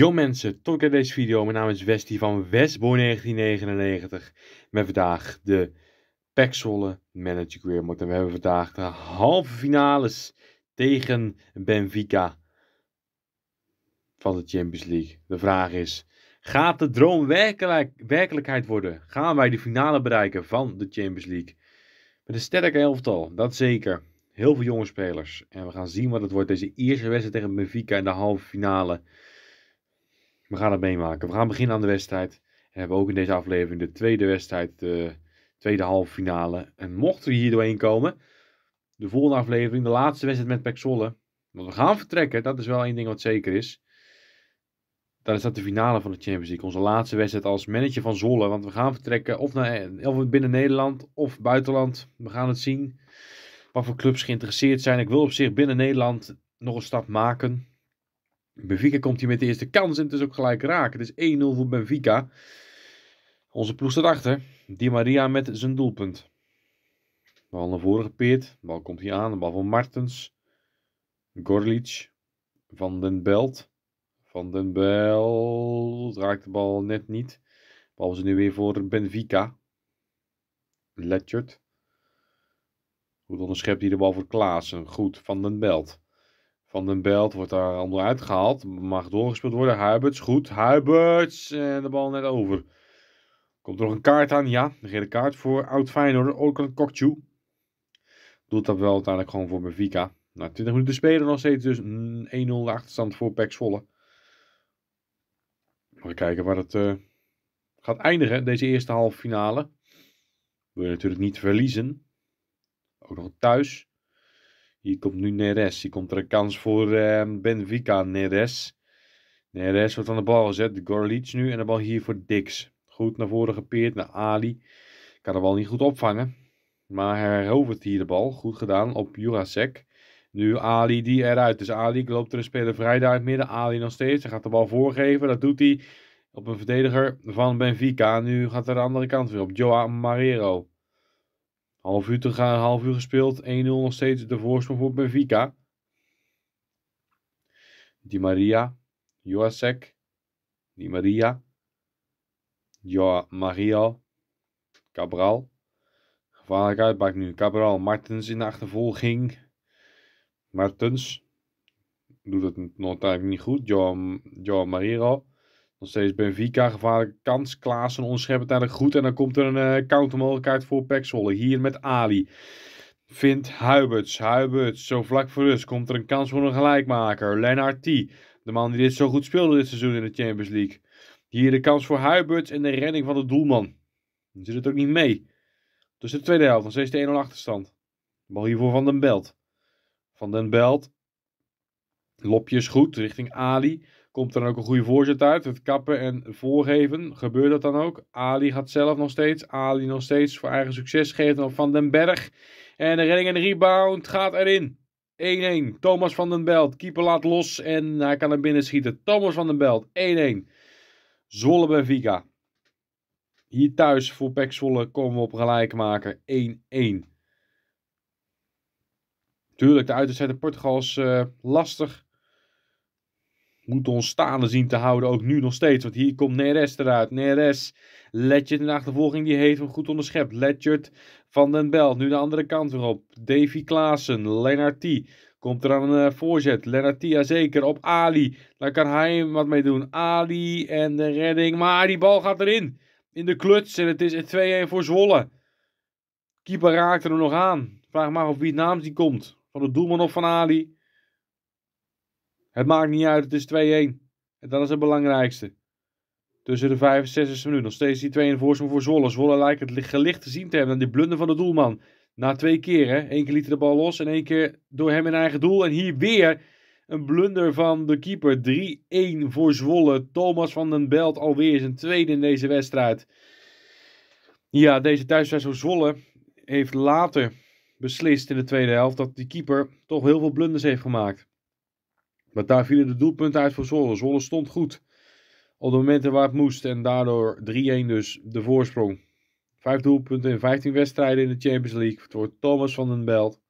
Yo mensen, tot in deze video. Mijn naam is Westie van Westboy 1999. Met vandaag de Pexwolle Manager Career Mode. En we hebben vandaag de halve finales tegen Benfica van de Champions League. De vraag is, gaat de droom werkelijkheid worden? Gaan wij de finale bereiken van de Champions League? Met een sterke elftal, dat zeker. Heel veel jonge spelers. En we gaan zien wat het wordt deze eerste wedstrijd tegen Benfica in de halve finale. We gaan het meemaken. We gaan beginnen aan de wedstrijd. We hebben ook in deze aflevering de tweede wedstrijd, de eh, tweede halve finale. En mochten we hier doorheen komen, de volgende aflevering, de laatste wedstrijd met Zolle. Want we gaan vertrekken, dat is wel één ding wat zeker is. Dan is dat de finale van de Champions League. Onze laatste wedstrijd als manager van Zolle. Want we gaan vertrekken of, naar, eh, of binnen Nederland of buitenland. We gaan het zien. Wat voor clubs geïnteresseerd zijn. Ik wil op zich binnen Nederland nog een stap maken. Benfica komt hier met de eerste kans en het is ook gelijk raken. Het is 1-0 voor Benfica. Onze ploeg staat achter. Di Maria met zijn doelpunt. Bal naar voren gepeerd. Bal komt hier aan. De bal van Martens. Gorlic. Van den Belt. Van den Belt. Raakt de bal net niet. Bal is nu weer voor Benfica. Letchert. Goed onderschept hij de bal voor Klaassen. Goed. Van den Belt. Van den Belt wordt daar allemaal uitgehaald. Mag doorgespeeld worden. Huiberts, goed. Huiberts. En eh, de bal net over. Komt er nog een kaart aan? Ja, een gele kaart voor oud Feyenoord. Ook een Kokchu. Doet dat wel uiteindelijk gewoon voor Benfica. Na 20 minuten spelen nog steeds dus 1-0 mm, de achterstand voor Pax Volle. We kijken waar het eh, gaat eindigen, deze eerste halve finale. Wil je natuurlijk niet verliezen. Ook nog thuis. Hier komt nu Neres. Hier komt er een kans voor eh, Benfica. Neres. Neres wordt aan de bal gezet. Gorlic nu. En de bal hier voor Dix. Goed naar voren gepeerd naar Ali. Kan de bal niet goed opvangen. Maar hij herovert hier de bal. Goed gedaan op Jurasek. Nu Ali die eruit. Dus Ali loopt er een speler vrij daar in het midden. Ali nog steeds. Hij gaat de bal voorgeven. Dat doet hij op een verdediger van Benfica. Nu gaat er de andere kant weer op. Joao Marrero. Half uur te gaan, half uur gespeeld. 1-0 nog steeds de voorsprong voor Benfica. Di Maria, Joasek, Di Maria, Joa Maria, Cabral. Gevaarlijk uitbak nu. Cabral, Martens in de achtervolging. Martens doet het nog eigenlijk niet goed. Joa, Joa nog steeds Benfica, gevaarlijke kans. Klaassen onderschept uiteindelijk goed. En dan komt er een eh, countermogelijkheid voor Pexwolle. Hier met Ali. Vindt Huiberts. Huiberts, zo vlak voor rust, komt er een kans voor een gelijkmaker. Lennart T. De man die dit zo goed speelde dit seizoen in de Champions League. Hier de kans voor Huiberts en de redding van de doelman. Dan zit het ook niet mee. Dus de tweede helft, dan steeds de 1-0 achterstand. De bal hiervoor van den Belt. Van den Belt Lopjes goed richting Ali. Komt er dan ook een goede voorzet uit. Het kappen en voorgeven. Gebeurt dat dan ook? Ali gaat zelf nog steeds. Ali nog steeds voor eigen succes. Geeft dan Van den Berg. En de redding en de rebound gaat erin. 1-1. Thomas van den Belt. Keeper laat los en hij kan er binnen schieten. Thomas van den Belt. 1-1. Zwolle Vika Hier thuis voor Pek Zwolle komen we op gelijk maken. 1-1. Tuurlijk, de uitwedstrijd Portugal is eh, lastig moeten ons staande zien te houden, ook nu nog steeds. Want hier komt Neres eruit. Neres, Ledgert in de achtervolging, die heeft hem goed onderschept. Ledgert van den Belt. nu de andere kant weer op. Davy Klaassen, Lennartie. Komt er aan een eh, voorzet. Lennartia zeker op Ali. Daar kan hij wat mee doen. Ali en de redding. Maar die bal gaat erin. In de kluts. En het is 2-1 voor Zwolle. Keeper raakt er nog aan. Vraag maar of wie namens die komt. Van het doelman of van Ali. Het maakt niet uit, het is 2-1. En dat is het belangrijkste. Tussen de 5 en 66 minuten. Nog steeds die 2 in voorsprong voor Zwolle. Zwolle lijkt het gelicht te zien te hebben. En die blunder van de doelman. Na twee keer, hè. Eén keer liet hij de bal los en één keer door hem in eigen doel. En hier weer een blunder van de keeper. 3-1 voor Zwolle. Thomas van den Belt alweer zijn tweede in deze wedstrijd. Ja, deze thuiswedstrijd voor Zwolle heeft later beslist in de tweede helft dat die keeper toch heel veel blunders heeft gemaakt. Maar vielen de doelpunten uit voor Zwolle. Zwolle stond goed op de momenten waar het moest. En daardoor 3-1 dus de voorsprong. Vijf doelpunten in 15 wedstrijden in de Champions League. Het wordt Thomas van den Belt.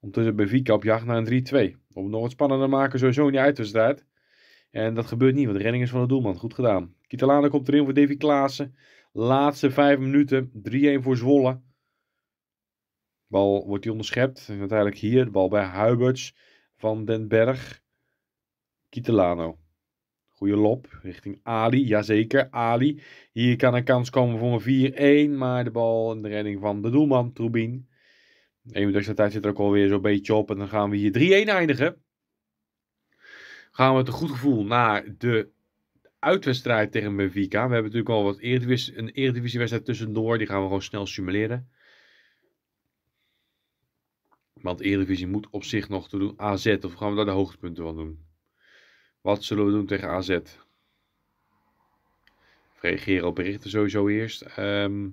Ondertussen bij op jacht naar een 3-2. Om het nog wat spannender te maken, sowieso uit die strijd. En dat gebeurt niet, want de redding is van de doelman. Goed gedaan. Kitalana komt erin voor Davy Klaassen. Laatste vijf minuten. 3-1 voor Zwolle. Bal wordt die onderschept. En uiteindelijk hier, de bal bij Huiberts. Van den Berg. Kitelano. Goeie lop richting Ali. Jazeker, Ali. Hier kan een kans komen voor een 4-1. Maar de bal in de redding van de doelman, Troubin. De minuut extra tijd zit er ook alweer zo'n beetje op. En dan gaan we hier 3-1 eindigen. Gaan we met een goed gevoel naar de uitwedstrijd tegen Benfica. We hebben natuurlijk al wat eredivis een eredivisiewedstrijd tussendoor. Die gaan we gewoon snel simuleren. Want Eredivisie moet op zich nog te doen. AZ, of gaan we daar de hoogtepunten van doen? Wat zullen we doen tegen AZ? Reageren op berichten sowieso eerst. Ehm,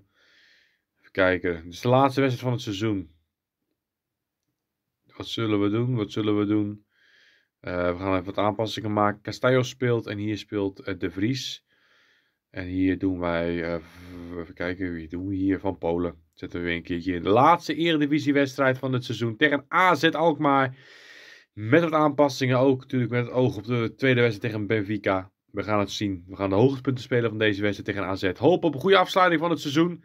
even kijken. Het is de laatste wedstrijd van het seizoen. Wat zullen we doen? Wat zullen we doen? Eh, we gaan even wat aanpassingen maken. Castello speelt en hier speelt eh, De Vries. En hier doen wij, eh, even kijken, wie doen we hier van Polen? zetten we weer een keertje in de laatste wedstrijd van het seizoen tegen AZ Alkmaar. Met wat aanpassingen ook, natuurlijk met het oog op de tweede wedstrijd tegen Benfica. We gaan het zien. We gaan de hoogtepunten spelen van deze wedstrijd tegen AZ. Hoop op een goede afsluiting van het seizoen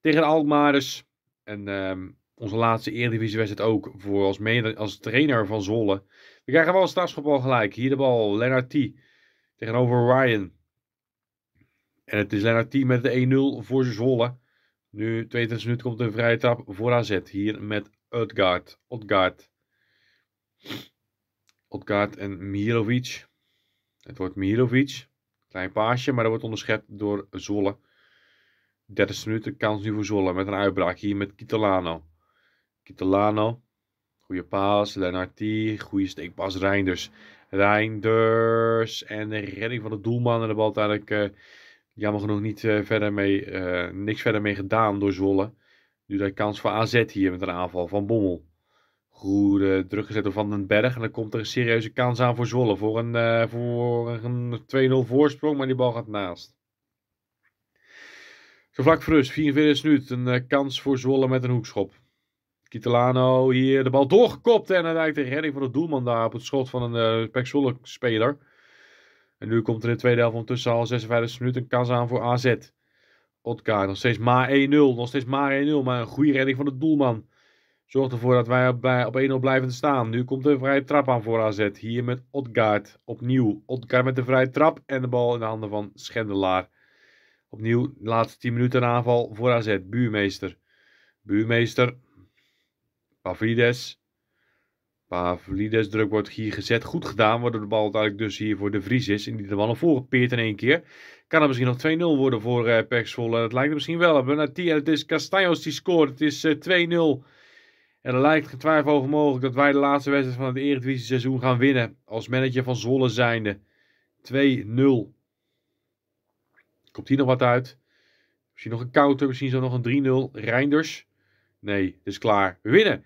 tegen Alkmaar dus. En ehm, onze laatste wedstrijd ook voor als, als trainer van Zwolle. We krijgen wel een strafschopbal gelijk. Hier de bal, Lennart Tegenover Ryan. En het is Lennart T met de 1-0 voor Zwolle. Nu, 22 minuten komt een vrije trap voor AZ. Hier met Utgaard. Utgaard. Utgaard en Mirovic. Het wordt Mirovic. Klein paasje, maar dat wordt onderschept door Zolle. 30 minuten kans nu voor Zolle met een uitbraak. Hier met Kitolano. Kitolano. Goeie paas. Lennartie. Goede steekpas. Reinders. Reinders. En de redding van de doelman. En de bal uiteindelijk... Eh, jammer genoeg niet eh, verder mee, eh, niks verder mee gedaan door Zwolle. Nu de kans voor AZ hier met een aanval van Bommel. Eh, druk gezet door Van den Berg. En dan komt er een serieuze kans aan voor Zwolle. Voor een, voor een 2-0 voorsprong, maar die bal gaat naast. Zo vlak voor rust, 44 minuten. Een kans voor Zwolle met een hoekschop. Kitalano hier de bal doorgekopt. En uiteindelijk de redding van de doelman daar op het schot van een uh, Pek Zwolle speler. En nu komt er in de tweede helft ondertussen al 56 minuten een kans aan voor AZ. Otkaart nog steeds maar 1-0. Nog steeds maar 1-0. Maar een goede redding van de doelman. Zorgt ervoor dat wij op, 1-0 blijven staan. Nu komt de vrije trap aan voor AZ. Hier met Otgaard. Opnieuw. Otgaard met de vrije trap. En de bal in de handen van Schendelaar. Opnieuw, de laatste 10 minuten aanval voor AZ. Buurmeester. Buurmeester. Pavlides. Pavlidis druk wordt hier gezet. Goed gedaan, waardoor de bal uiteindelijk dus hier voor de Vries is. En die de bal naar voren peert in één keer. Kan er misschien nog 2-0 worden voor uh, eh, Pexvolle. Dat lijkt er misschien wel Hebben nou, En het is Castaños die scoort. Het is 2-0. Eh, en er lijkt getwijfeld over mogelijk dat wij de laatste wedstrijd van het Eredivisie seizoen gaan winnen. Als manager van Zwolle zijnde. 2-0. Komt hier nog wat uit? Misschien nog een counter, misschien zo nog een 3-0. Reinders. Nee, het is klaar. We winnen.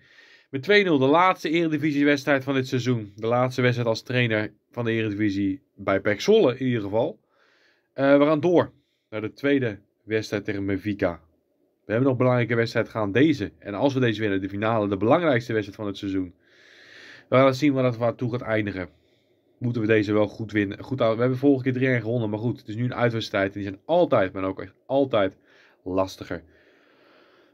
Met 2-0 de laatste eredivisiewedstrijd van dit seizoen. De laatste wedstrijd als trainer van de eredivisie bij PEC Zwolle in ieder geval. Uh, we gaan door naar de tweede wedstrijd tegen Benfica. We hebben nog een belangrijke wedstrijd gaan deze. En als we deze winnen, de finale, de belangrijkste wedstrijd van het seizoen. We gaan zien waar dat toe gaat eindigen. Moeten we deze wel goed winnen. Goed, we hebben vorige keer 3-1 gewonnen, maar goed. Het is nu een uitwedstrijd. En die zijn altijd, maar ook echt altijd lastiger.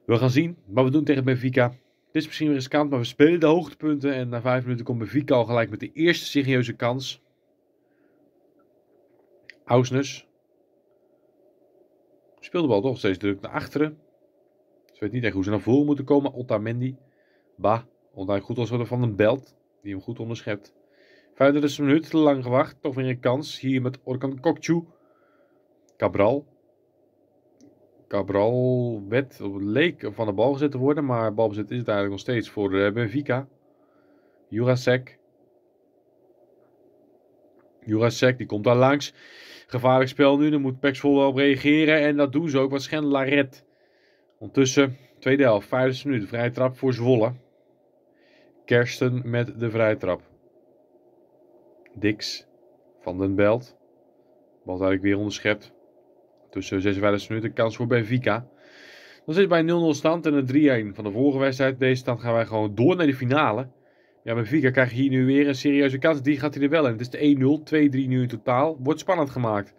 We gaan zien wat we doen tegen Benfica. Dit is misschien riskant, maar we spelen de hoogtepunten. En na vijf minuten komt Benfica al gelijk met de eerste serieuze kans. Ausnus. Speelt de bal toch steeds druk naar achteren. Ze weten weet niet echt hoe ze naar voren moeten komen. Otamendi. Bah, ondanks goed als van een belt. Die hem goed onderschept. 35 minuten, lang gewacht. Toch weer een kans. Hier met Orkan Kokchu. Cabral. Cabral werd, leek van de bal gezet te worden, maar balbezit is het eigenlijk nog steeds voor eh, Benfica. Jurasek. Jurasek, die komt daar langs. Gevaarlijk spel nu, daar moet Paxvol wel op reageren. En dat doen ze ook, wat schendt Laret. Ondertussen, tweede helft, vijfde minuut, vrije trap voor Zwolle. Kersten met de vrije trap. Dix van den Belt. Wat eigenlijk weer onderschept. Dus 56 eh, minuten kans voor Benfica. Dan zit bij 0-0 stand en een 3-1 van de vorige wedstrijd. Deze stand gaan wij gewoon door naar de finale. Ja, Benfica krijgt hier nu weer een serieuze kans. Die gaat hij er wel in. Het is de 1-0, 2-3 nu in totaal. Wordt spannend gemaakt.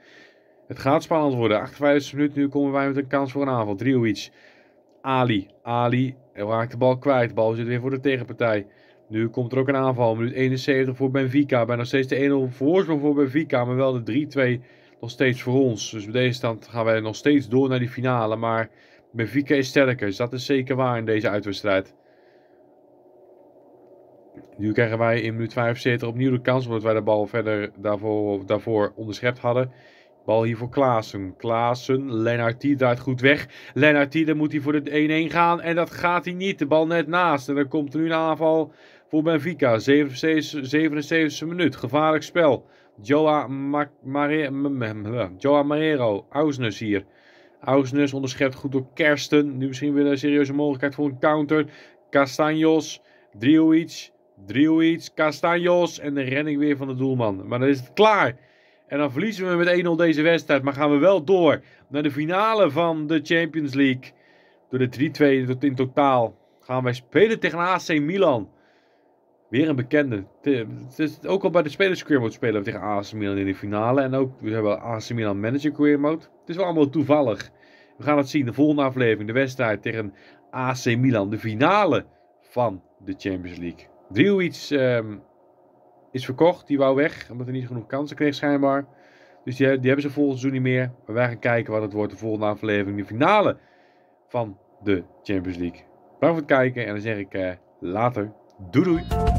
Het gaat spannend worden. 58 minuten, nu komen wij met een kans voor een aanval. Driovic. Ali. Ali raakt de bal kwijt. De bal zit weer voor de tegenpartij. Nu komt er ook een aanval. Minuut 71 voor Benfica. Bijna steeds de 1-0 voorsprong voor Benfica. Maar wel de 3-2 nog steeds voor ons. Dus bij deze stand gaan wij nog steeds door naar die finale. Maar Benfica is sterker. Dus dat is zeker waar in deze uitwedstrijd. Nu krijgen wij in minuut 75 opnieuw de kans. Omdat wij de bal verder daarvoor, daarvoor onderschept hadden. Bal hier voor Klaassen. Klaassen, Lennartie draait goed weg. Lennartie, dan moet hij voor de 1-1 gaan. En dat gaat hij niet. De bal net naast. En dan komt er nu een aanval voor Benfica. 77e minuut. Gevaarlijk spel. Joa, Joa Marrero, Ausnus hier. Ausnus onderschept goed door Kersten. Nu misschien weer een serieuze mogelijkheid voor een counter. Castanjos, Driovic, Driovic, Castanjos. En de renning weer van de doelman. Maar dan is het klaar. En dan verliezen we met 1-0 deze wedstrijd. Maar gaan we wel door naar de finale van de Champions League. Door de 3-2 in totaal gaan wij spelen tegen AC Milan. Weer een bekende. Het is ook al bij de spelers mode spelen we tegen AC Milan in de finale. En ook we hebben AC Milan manager career mode. Het is wel allemaal toevallig. We gaan het zien. De volgende aflevering. De wedstrijd tegen AC Milan. De finale van de Champions League. Driewits um, ehm, is verkocht. Die wou weg. Omdat hij niet genoeg kansen kreeg schijnbaar. Dus die, die hebben ze volgend seizoen niet meer. Maar wij gaan kijken wat het wordt. De volgende aflevering. De finale van de Champions League. Bedankt voor het kijken. En dan zeg ik eh, later. Doei doei.